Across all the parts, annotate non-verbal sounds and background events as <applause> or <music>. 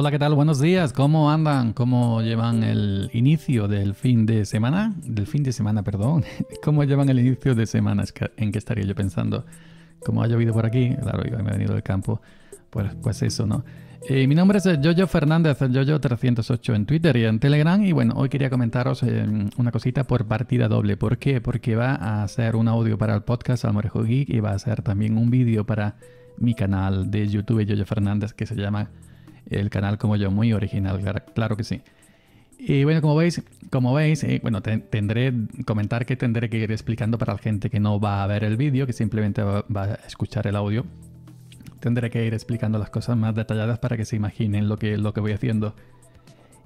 Hola, ¿qué tal? Buenos días. ¿Cómo andan? ¿Cómo llevan el inicio del fin de semana? Del fin de semana, perdón. <laughs> ¿Cómo llevan el inicio de semana? ¿En qué estaría yo pensando? ¿Cómo ha llovido por aquí, claro, yo me he venido del campo. Pues, pues eso, ¿no? Eh, mi nombre es Jojo eh, Fernández, Jojo308 eh, en Twitter y en Telegram. Y bueno, hoy quería comentaros una cosita por partida doble. ¿Por qué? Porque va a ser un audio para el podcast Almorejo Geek y va a ser también un vídeo para mi canal de YouTube Jojo Fernández que se llama el canal como yo, muy original, claro, que sí. Y bueno, como veis, como veis, eh, bueno, tendré comentar que tendré que ir explicando para la gente que no va a ver el vídeo, que simplemente va, a escuchar el audio. Tendré que ir explicando las cosas más detalladas para que se imaginen lo que, lo que voy haciendo.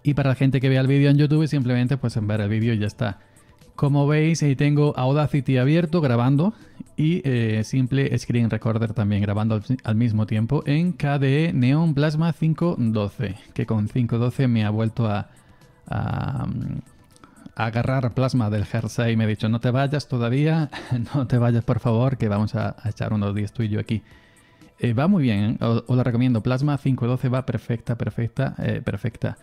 Y para la gente que vea el vídeo en YouTube, simplemente pues en ver el vídeo y ya está. Como veis, ahí tengo Audacity abierto grabando y eh, simple Screen Recorder también grabando al, mismo tiempo en KDE Neon Plasma 512, que con 512 me ha vuelto mm, a, agarrar plasma del jersey y me ha dicho, no te vayas todavía, <laughs> no te vayas por favor, que vamos a, echar unos días tú y yo aquí. Eh, va muy bien, ¿eh? os, lo recomiendo, Plasma 512 va perfecta, perfecta, perfecta.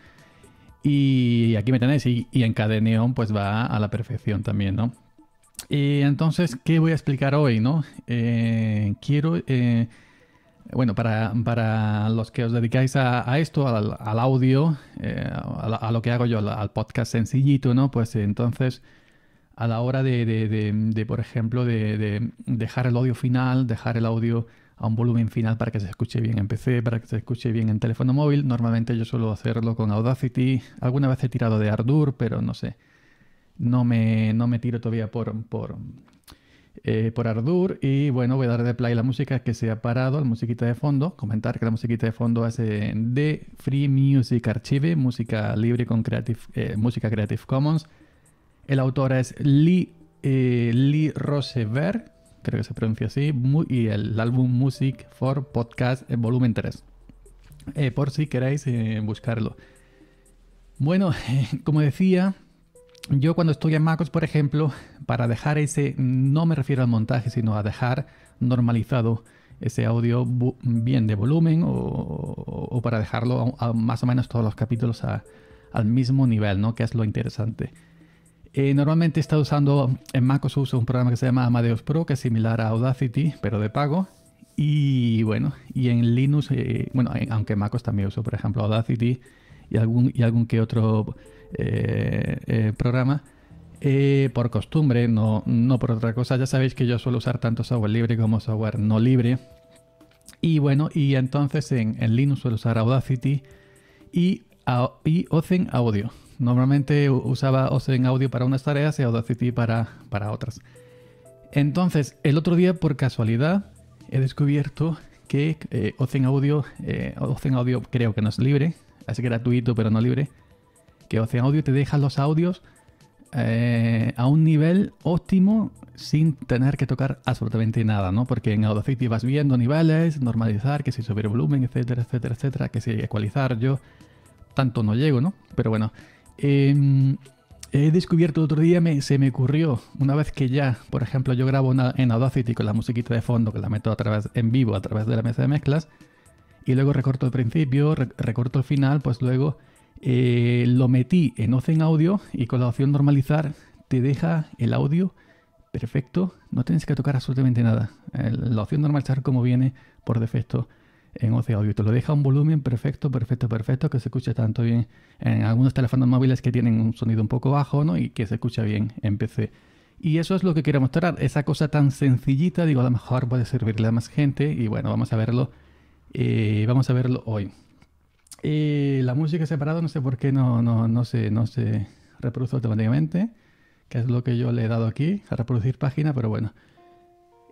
Y aquí me tenéis, y, y en pues va a la perfección también, ¿no? Y entonces, ¿qué voy a explicar hoy, no? Eh, quiero, eh, bueno, para, los que os dedicáis a, esto, al, audio, eh, a, lo que hago yo, al, podcast sencillito, ¿no? Pues entonces, a la hora de por ejemplo, de, dejar el audio final, dejar el audio a un volumen final para que se escuche bien en PC, para que se escuche bien en teléfono móvil. Normalmente yo suelo hacerlo con Audacity. Alguna vez he tirado de Ardour, pero no sé. No me, no me tiro todavía por, por, eh, por Ardour. Y bueno, voy a dar de play la música que se ha parado, la musiquita de fondo. Comentar que la musiquita de fondo es eh, de Free Music Archive, música libre con Creative, eh, música Creative Commons. El autor es Lee, eh, Rosever creo que se pronuncia así, y el álbum Music for Podcast eh, volumen 3, eh, por si queréis eh, buscarlo. Bueno, <laughs> como decía, yo cuando estoy en MacOS, por ejemplo, para dejar ese, no me refiero al montaje, sino a dejar normalizado ese audio bien de volumen o, para dejarlo más o menos todos los capítulos al mismo nivel, ¿no? Que es lo interesante. Eh, normalmente está usando, en MacOS uso un programa que se llama Amadeus Pro, que es similar a Audacity, pero de pago. Y bueno, y en Linux, eh, bueno, en, MacOS también uso, por ejemplo, Audacity y algún, y algún que otro eh, eh, programa. por costumbre, no, no por otra cosa. Ya sabéis que yo suelo usar tanto software libre como software no libre. Y bueno, y entonces en, Linux suelo usar Audacity y, y Audio. Normalmente usaba Ocean Audio para unas tareas y Audacity para, para otras. Entonces, el otro día, por casualidad, he descubierto que eh, Ocean Audio, eh, Audio creo que no es libre, así que gratuito pero no libre, que Ocean Audio te deja los audios eh, a un nivel óptimo sin tener que tocar absolutamente nada, ¿no? Porque en Audacity vas viendo niveles, normalizar, que si subir volumen, etcétera, etcétera, etcétera, que si ecualizar yo, tanto no llego, ¿no? Pero bueno, Em, he descubierto otro día, se me ocurrió, una vez que ya, por ejemplo, yo grabo en Audacity con la musiquita de fondo, que la meto a través, en vivo a través de la mesa de mezclas, y luego recorto el principio, recorto el final, pues luego eh, lo metí en Ocean Audio y con la opción normalizar te deja el audio perfecto, no tienes que tocar absolutamente nada. la opción normalizar como viene por defecto en OC Audio. Te lo deja un volumen perfecto, perfecto, perfecto, que se escucha tanto bien en algunos teléfonos móviles que tienen un sonido un poco bajo ¿no? y que se escucha bien en PC. Y eso es lo que quiero mostrar, esa cosa tan sencillita, digo, a lo mejor puede servirle a más gente y bueno, vamos a verlo, eh, vamos a verlo hoy. Eh, la música separada, no sé por qué no, no, no, no se reproduce automáticamente, que es lo que yo le he dado aquí, a reproducir página, pero bueno.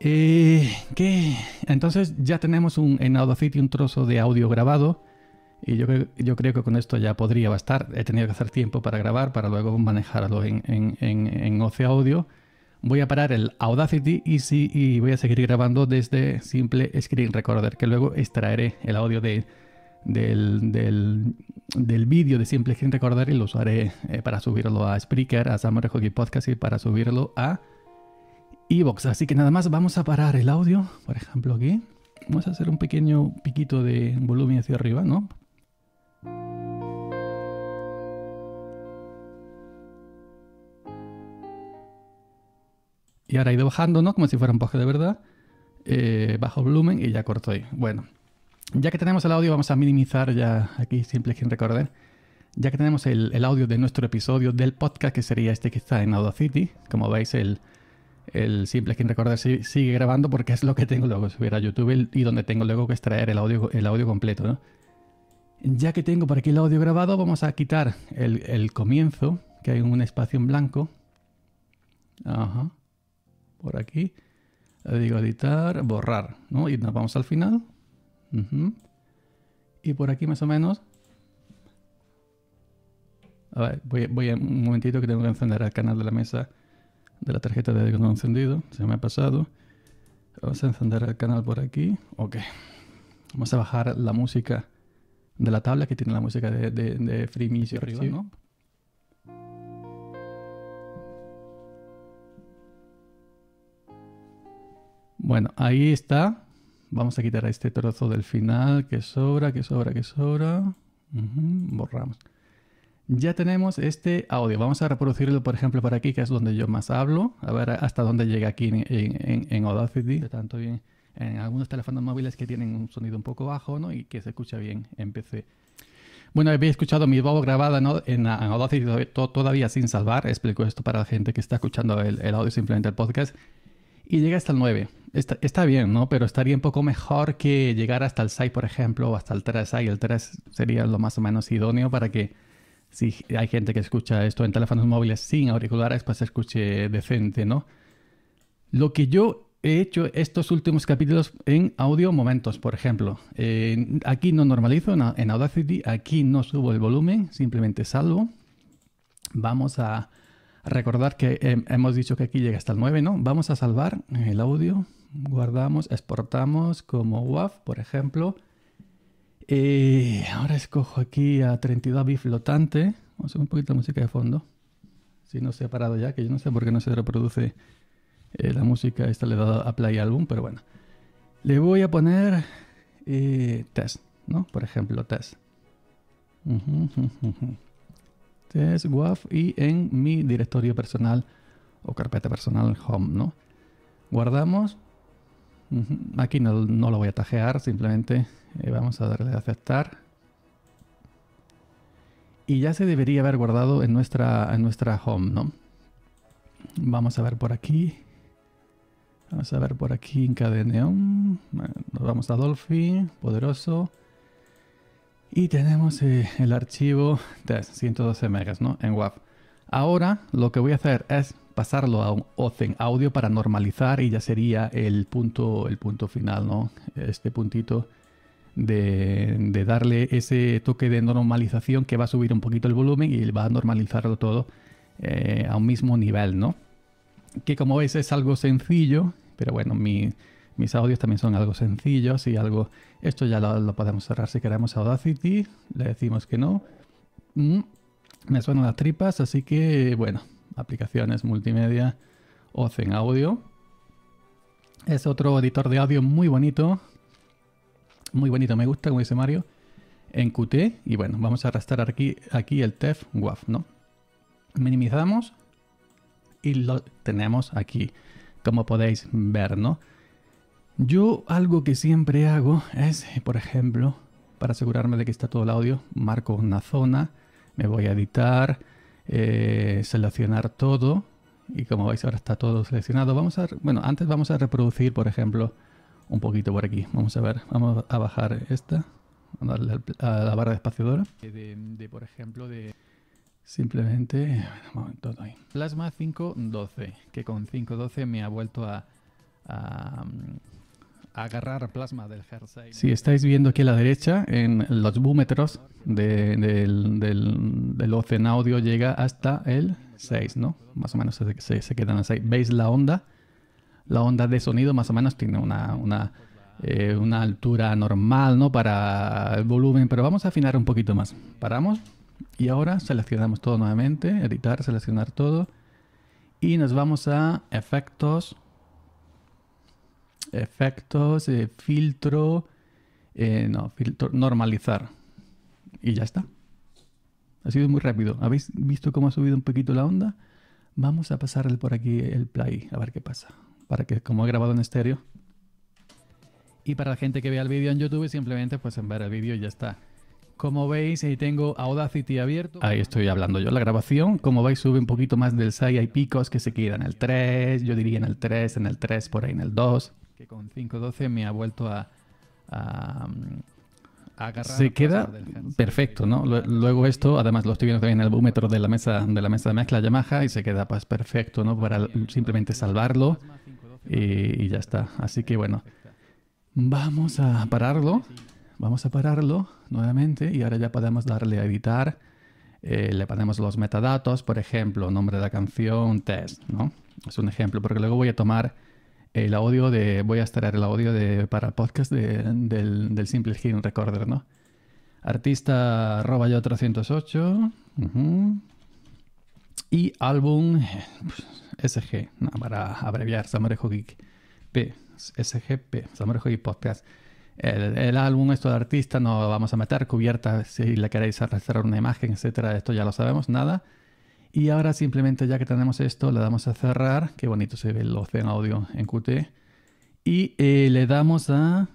Eh, ¿Qué? Entonces ya tenemos un, en Audacity un trozo de audio grabado y yo, creo que con esto ya podría bastar. He tenido que hacer tiempo para grabar, para luego manejarlo en, en, Audio. Voy a parar el Audacity y, voy a seguir grabando desde simple Screen Recorder, que luego extraeré el audio de, del, vídeo de simple Screen Recorder y lo usaré eh, para subirlo a Spreaker, a Samurai Hockey Podcast y para subirlo a Evox. Así que nada más vamos a parar el audio, por ejemplo aquí. Vamos a hacer un pequeño piquito de volumen hacia arriba, ¿no? Y ahora he ido bajando, ¿no? Como si fuera un bosque de verdad. Eh, bajo volumen y ya corto ahí. Bueno, ya que tenemos el audio, vamos a minimizar ya aquí, simple quien recordar. Ya que tenemos el, el, audio de nuestro episodio del podcast, que sería este que está en Audacity, como veis, el, el simple skin recorder sigue grabando porque es lo que tengo luego que subir a YouTube y donde tengo luego que extraer el audio, el audio completo. ¿no? Ya que tengo por aquí el audio grabado, vamos a quitar el, comienzo, que hay un espacio en blanco. Ajá. Por aquí. Le digo editar, borrar, ¿no? Y nos vamos al final. Y por aquí más o menos. A ver, voy, un momentito que tengo que encender el canal de la mesa la tarjeta de no encendido, se me ha pasado. Vamos a encender el canal por aquí. Ok. Vamos a bajar la música de la tabla que tiene la música de, de, de Free Music Bueno, ahí está. Vamos a quitar este trozo del final que sobra, que sobra, que sobra. Borramos ya tenemos este audio. Vamos a reproducirlo, por ejemplo, por aquí, que es donde yo más hablo. A ver hasta dónde llega aquí en, Audacity. Tanto bien en algunos teléfonos móviles que tienen un sonido un poco bajo ¿no? y que se escucha bien en PC. Bueno, habéis escuchado mi voz grabada ¿no? en, Audacity todavía sin salvar. Explico esto para la gente que está escuchando el, audio simplemente el podcast. Y llega hasta el 9. Está, bien, ¿no? Pero estaría un poco mejor que llegar hasta el 6, por ejemplo, o hasta el 3. el 3 sería lo más o menos idóneo para que si hay gente que escucha esto en teléfonos móviles sin auriculares, pues se escuche decente, ¿no? Lo que yo he hecho estos últimos capítulos en audio momentos, por ejemplo. aquí no normalizo en Audacity, aquí no subo el volumen, simplemente salvo. Vamos a recordar que hemos dicho que aquí llega hasta el 9, ¿no? Vamos a salvar el audio, guardamos, exportamos como WAV, por ejemplo. Eh, ahora escojo aquí a 32 bits flotante. Vamos a un poquito de música de fondo. Si no se ha parado ya, que yo no sé por qué no se reproduce eh, la música. Esta le he dado a Play Album, pero bueno. Le voy a poner eh, Test, ¿no? Por ejemplo, Test. Test, WAF y en mi directorio personal o carpeta personal, Home, ¿no? Guardamos Aquí no, lo voy a tajear, simplemente eh, vamos a darle a aceptar. Y ya se debería haber guardado en nuestra, en nuestra home, ¿no? Vamos a ver por aquí. Vamos a ver por aquí en cadeneón. Nos vamos a Dolphy, poderoso. Y tenemos eh, el archivo de 112 megas, ¿no? En WAV. Ahora lo que voy a hacer es pasarlo a un OCEN audio para normalizar y ya sería el punto, el punto final, ¿no? Este puntito de, darle ese toque de normalización que va a subir un poquito el volumen y va a normalizarlo todo eh, a un mismo nivel, ¿no? Que como veis es algo sencillo, pero bueno, mis audios también son algo sencillos y algo... Esto ya lo, podemos cerrar si queremos Audacity, le decimos que no. Mm, me suenan las tripas, así que bueno, aplicaciones multimedia o Audio. Es otro editor de audio muy bonito. Muy bonito, me gusta, como dice Mario. En Qt. Y bueno, vamos a arrastrar aquí, aquí el TEF WAF, ¿no? Minimizamos y lo tenemos aquí, como podéis ver, ¿no? Yo algo que siempre hago es, por ejemplo, para asegurarme de que está todo el audio, marco una zona, me voy a editar, eh, seleccionar todo y como veis ahora está todo seleccionado. Vamos a, bueno, antes vamos a reproducir, por ejemplo, un poquito por aquí. Vamos a ver, vamos a bajar esta, a darle a la barra espaciadora. De, de, por ejemplo, de simplemente, Plasma 512, que con 512 me ha vuelto a agarrar plasma del jersey. Si estáis viendo aquí a la derecha, en los búmetros del, del, Audio llega hasta el 6, ¿no? Más o menos se, se, quedan a 6. ¿Veis la onda? La onda de sonido más o menos tiene una, una, eh, una altura normal, ¿no? Para el volumen, pero vamos a afinar un poquito más. Paramos y ahora seleccionamos todo nuevamente, editar, seleccionar todo. Y nos vamos a efectos, efectos, eh, filtro, eh, no, filtro, normalizar. Y ya está. Ha sido muy rápido. ¿Habéis visto cómo ha subido un poquito la onda? Vamos a pasarle por aquí el play, a ver qué pasa. Para que, como he grabado en estéreo. Y para la gente que vea el vídeo en YouTube, simplemente pues en ver el vídeo ya está. Como veis, ahí tengo Audacity abierto. Ahí estoy hablando yo. La grabación, como veis, sube un poquito más del SAI. Hay picos que se quedan en el 3, yo diría en el 3, en el 3, por ahí en el 2 que con 5.12 me ha vuelto a, mm, agarrar. Se queda perfecto, ¿no? Luego esto, además lo estoy viendo también en el búmetro de la mesa de la mesa de mezcla Yamaha y se queda pues perfecto, ¿no? Para simplemente salvarlo y, ya está. Así que bueno, vamos a pararlo. Vamos a pararlo nuevamente y ahora ya podemos darle a editar. Eh, le ponemos los metadatos, por ejemplo, nombre de la canción, test, ¿no? Es un ejemplo, porque luego voy a tomar el audio de, voy a extraer el audio de, para podcast del, Simple hidden Recorder, ¿no? Artista arroba yo 308 y álbum eh, SG, pues, para abreviar, Samarejo Geek P, SGP, Samarejo Geek Podcast. El, álbum, esto de artista, no vamos a meter, cubierta, si le queréis arrastrar una imagen, etcétera, esto ya lo sabemos, nada. Y ahora simplemente ya que tenemos esto, le damos a cerrar. Qué bonito se ve el Ocean Audio en Qt. Y eh, le damos a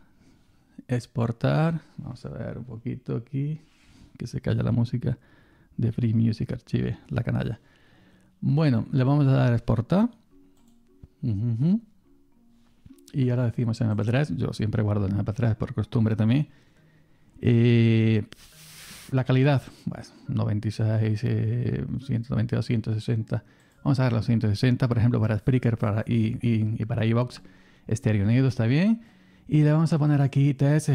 exportar. Vamos a ver un poquito aquí. Que se calla la música de Free Music Archive, la canalla. Bueno, le vamos a dar a exportar. Y ahora decimos en MP3. Yo siempre guardo en MP3 por costumbre también. Eh, la calidad, 96, eh, 192, 160. Vamos a ver los 160, por ejemplo, para Spreaker para, y, y, para ibox estéreo unido, está bien. Y le vamos a poner aquí TS,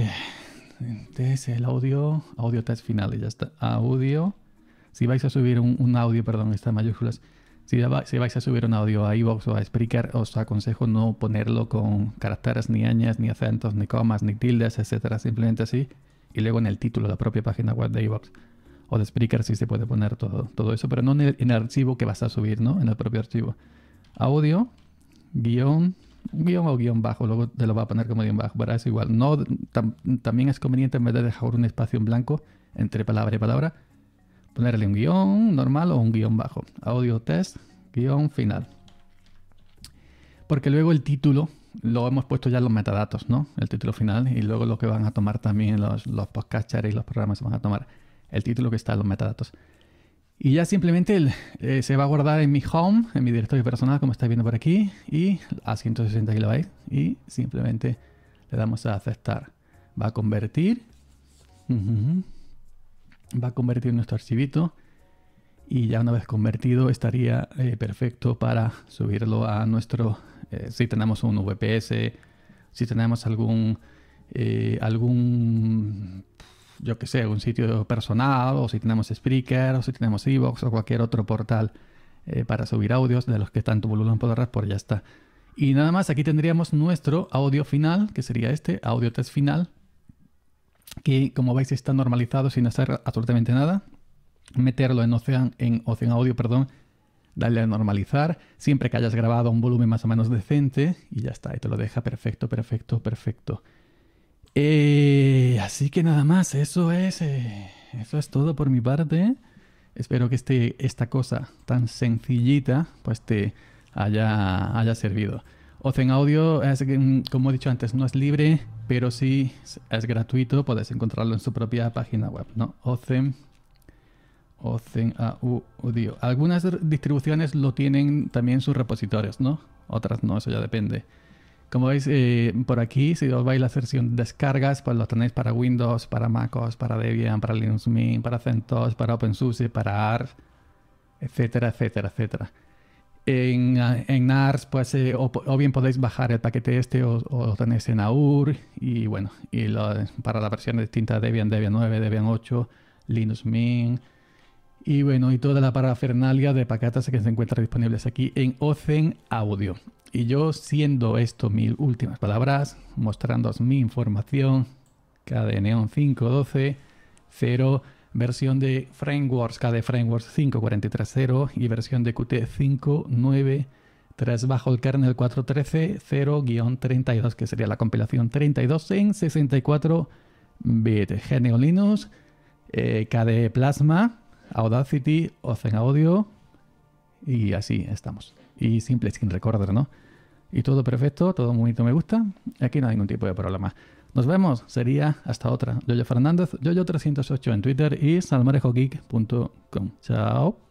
TS, el audio, audio test final, ya está. Audio, si vais a subir un, audio, perdón, está mayúsculas. Si, vais a subir un audio a ibox o a Spreaker, os aconsejo no ponerlo con caracteres, ni añas, ni acentos, ni comas, ni tildes, etcétera, simplemente así y luego en el título, la propia página web de iVox o de Spreaker si se puede poner todo, todo eso, pero no en el, archivo que vas a subir, ¿no? En el propio archivo. Audio, guión, guión o guión bajo, luego te lo va a poner como guión bajo, pero es igual. No, también es conveniente en vez de dejar un espacio en blanco entre palabra y palabra, ponerle un guión normal o un guión bajo. Audio test, guión final. Porque luego el título lo hemos puesto ya los metadatos, ¿no? El título final y luego lo que van a tomar también los, los podcasters y los programas van a tomar el título que está en los metadatos. Y ya simplemente eh, se va a guardar en mi home, en mi directorio personal, como estáis viendo por aquí, y a 160 kilobytes Y simplemente le damos a aceptar. Va a convertir. Va a convertir nuestro archivito. Y ya una vez convertido estaría eh, perfecto para subirlo a nuestro eh, si tenemos un VPS, si tenemos algún, eh, algún yo que sé, un sitio personal, o si tenemos Spreaker, o si tenemos Evox, o cualquier otro portal eh, para subir audios de los que tu volumen Poder por pues ya está. Y nada más, aquí tendríamos nuestro audio final, que sería este, audio test final, que como veis está normalizado sin hacer absolutamente nada. Meterlo en Ocean, en Ocean Audio, perdón, Dale a normalizar, siempre que hayas grabado un volumen más o menos decente, y ya está, y te lo deja perfecto, perfecto, perfecto. Eh, así que nada más, eso es, eh, eso es todo por mi parte. Espero que este, esta cosa tan sencillita pues te haya, haya servido. Ozen Audio, mm, como he dicho antes, no es libre, pero sí es gratuito. Puedes encontrarlo en su propia página web, ¿no? Ozen o dio. Algunas distribuciones lo tienen también sus repositorios, ¿no? Otras no, eso ya depende. Como veis, eh, por aquí, si os vais a la sección descargas, pues lo tenéis para Windows, para MacOS, para Debian, para Linux Mint, para CentOS, para OpenSUSE, para ARS, etcétera, etcétera, etcétera. En, en pues, eh, o, bien podéis bajar el paquete este o, lo tenéis en AUR, y bueno, y para las versiones distintas Debian, Debian 9, Debian 8, Linux Mint, y bueno, y toda la parafernalia de pacatas que se encuentra disponibles aquí en OCEN Audio. Y yo, siendo esto mis últimas palabras, mostrándoos mi información, KDE Neon 5.12.0, versión de Frameworks, KDE Frameworks 5.43.0 y versión de Qt 5.9.3 bajo el kernel 4.13.0-32, que sería la compilación 32 en 64 bit GNO Linux, eh, KDE Plasma, Audacity, Ozen Audio y así estamos. Y simple, sin recordar, ¿no? Y todo perfecto, todo bonito me gusta. Aquí no hay ningún tipo de problema. Nos vemos, sería hasta otra. Yoyo Fernández, Yoyo308 en Twitter y salmarejogeek.com. Chao.